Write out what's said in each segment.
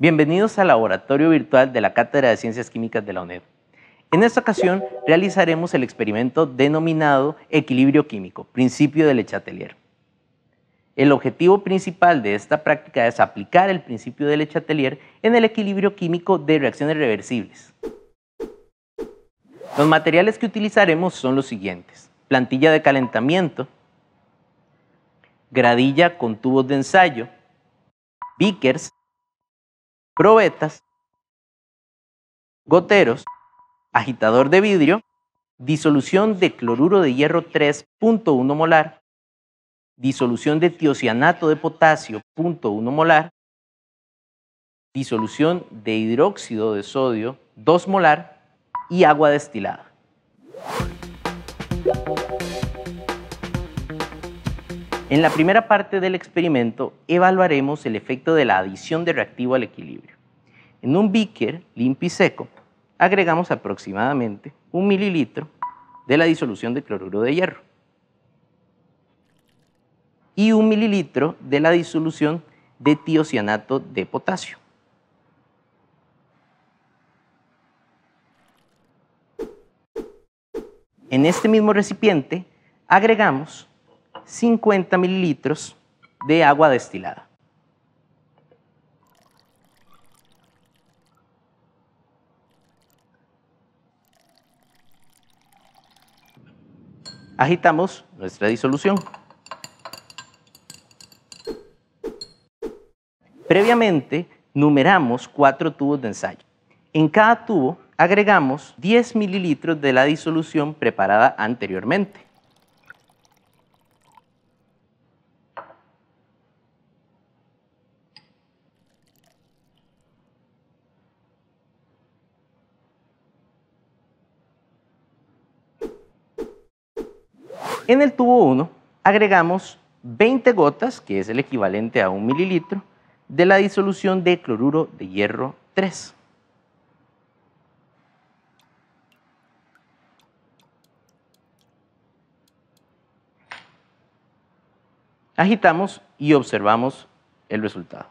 Bienvenidos al laboratorio virtual de la Cátedra de Ciencias Químicas de la UNED. En esta ocasión realizaremos el experimento denominado equilibrio químico, principio de Le Chatelier. El objetivo principal de esta práctica es aplicar el principio de Le Chatelier en el equilibrio químico de reacciones reversibles. Los materiales que utilizaremos son los siguientes. Plantilla de calentamiento, gradilla con tubos de ensayo, beakers, probetas, goteros, agitador de vidrio, disolución de cloruro de hierro 3.1 molar, disolución de tiocianato de potasio 0.1 molar, disolución de hidróxido de sodio 2 molar y agua destilada. En la primera parte del experimento evaluaremos el efecto de la adición de reactivo al equilibrio. En un beaker limpio y seco agregamos aproximadamente un mililitro de la disolución de cloruro de hierro y un mililitro de la disolución de tiocianato de potasio. En este mismo recipiente agregamos 50 mililitros de agua destilada. Agitamos nuestra disolución. Previamente, numeramos cuatro tubos de ensayo. En cada tubo agregamos 10 mililitros de la disolución preparada anteriormente. En el tubo 1 agregamos 20 gotas, que es el equivalente a un mililitro, de la disolución de cloruro de hierro 3. Agitamos y observamos el resultado.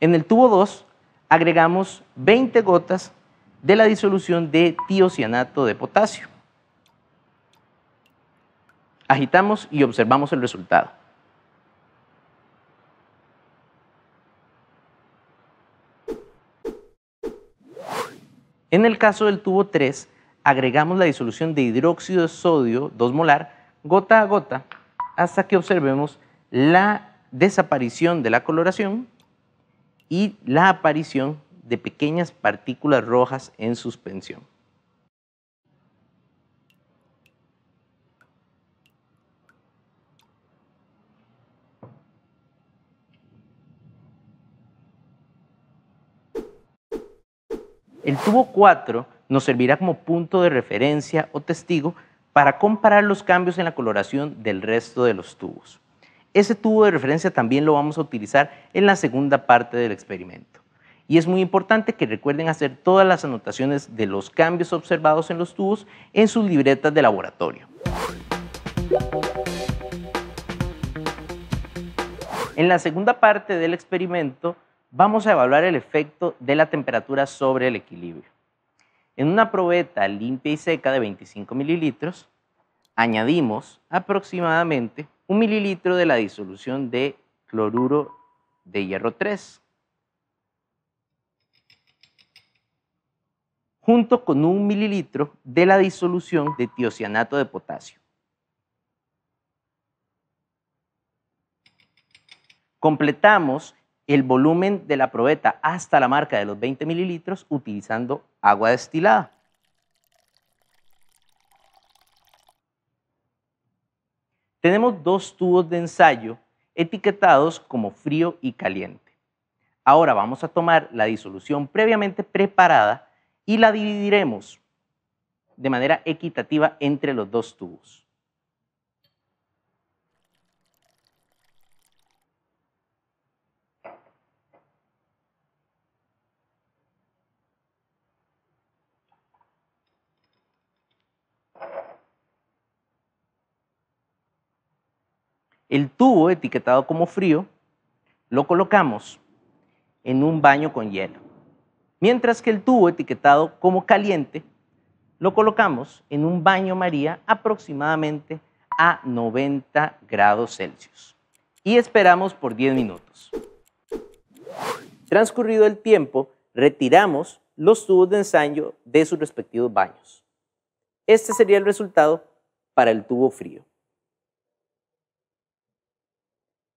En el tubo 2 agregamos 20 gotas de la disolución de tiocianato de potasio. Agitamos y observamos el resultado. En el caso del tubo 3, agregamos la disolución de hidróxido de sodio 2 molar gota a gota hasta que observemos la desaparición de la coloración y la aparición de pequeñas partículas rojas en suspensión. El tubo 4 nos servirá como punto de referencia o testigo para comparar los cambios en la coloración del resto de los tubos. Ese tubo de referencia también lo vamos a utilizar en la segunda parte del experimento y es muy importante que recuerden hacer todas las anotaciones de los cambios observados en los tubos en sus libretas de laboratorio. En la segunda parte del experimento vamos a evaluar el efecto de la temperatura sobre el equilibrio. En una probeta limpia y seca de 25 mililitros, añadimos aproximadamente un mililitro de la disolución de cloruro de hierro 3, junto con un mililitro de la disolución de tiocianato de potasio. Completamos el volumen de la probeta hasta la marca de los 20 mililitros utilizando agua destilada. Tenemos dos tubos de ensayo etiquetados como frío y caliente. Ahora vamos a tomar la disolución previamente preparada y la dividiremos de manera equitativa entre los dos tubos. El tubo etiquetado como frío lo colocamos en un baño con hielo. Mientras que el tubo etiquetado como caliente lo colocamos en un baño María aproximadamente a 90 grados Celsius y esperamos por 10 minutos. Transcurrido el tiempo, retiramos los tubos de ensayo de sus respectivos baños. Este sería el resultado para el tubo frío.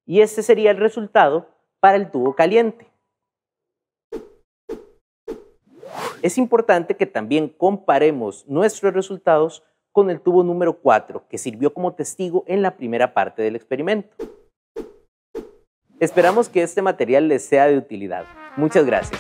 Y este sería el resultado para el tubo caliente. es importante que también comparemos nuestros resultados con el tubo número 4, que sirvió como testigo en la primera parte del experimento. Esperamos que este material les sea de utilidad. Muchas gracias.